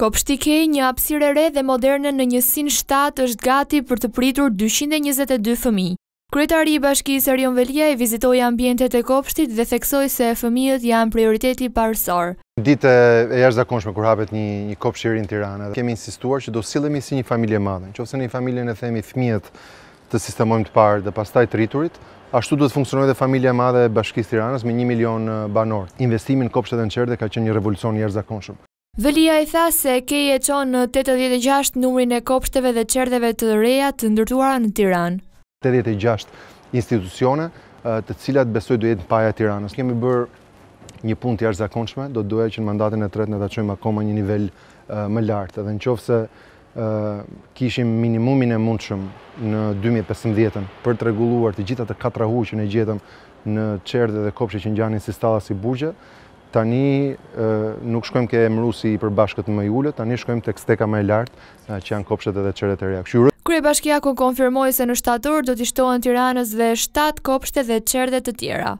Kopshtike, një apsire re dhe moderne në njësin 7 është gati për të pritur 222 fëmi. Kretari i bashkisë Arion Velia e vizitoj ambientet e kopshtit dhe theksoj se fëmijët janë prioriteti parësor. Dite e jashtë zakonshme kur hapet një kopshirin tirane, kemi insistuar që do silemi si një familje madhe. Në qofse një familje në themi fëmijët të sistemojmë të parë dhe pastaj të rriturit, Ashtu duhet funksionoj dhe familje madhe bashkis Tiranës me 1 milion banor. Investimin kopshet e në qerde ka qenë një revolucion njerë zakonshëm. Velia i tha se kej e qonë në 86 numrin e kopshteve dhe qerdheve të reja të ndërtuara në Tiran. 86 institucione të cilat besoj do jetë në paja Tiranës. Kemi bërë një pun të jashtë zakonshme, do të duhe që në mandatin e tret në të qojmë akoma një nivel më lartë. Dhe në qofë se kishim minimumin e mundshëm në 2015 për të reguluar të gjitha të katra huqën e gjithëm në qerdhe dhe kopshe që në gjanin si stala si burgje, tani nuk shkojmë ke emru si i përbashkët më i tani shkojmë të kësteka më lartë që janë kopshet edhe qëre të reakë. Krye e bashkjaku konfirmojë se në shtator do të ishtohen tiranës dhe shtatë kopshte dhe qërdet të tjera.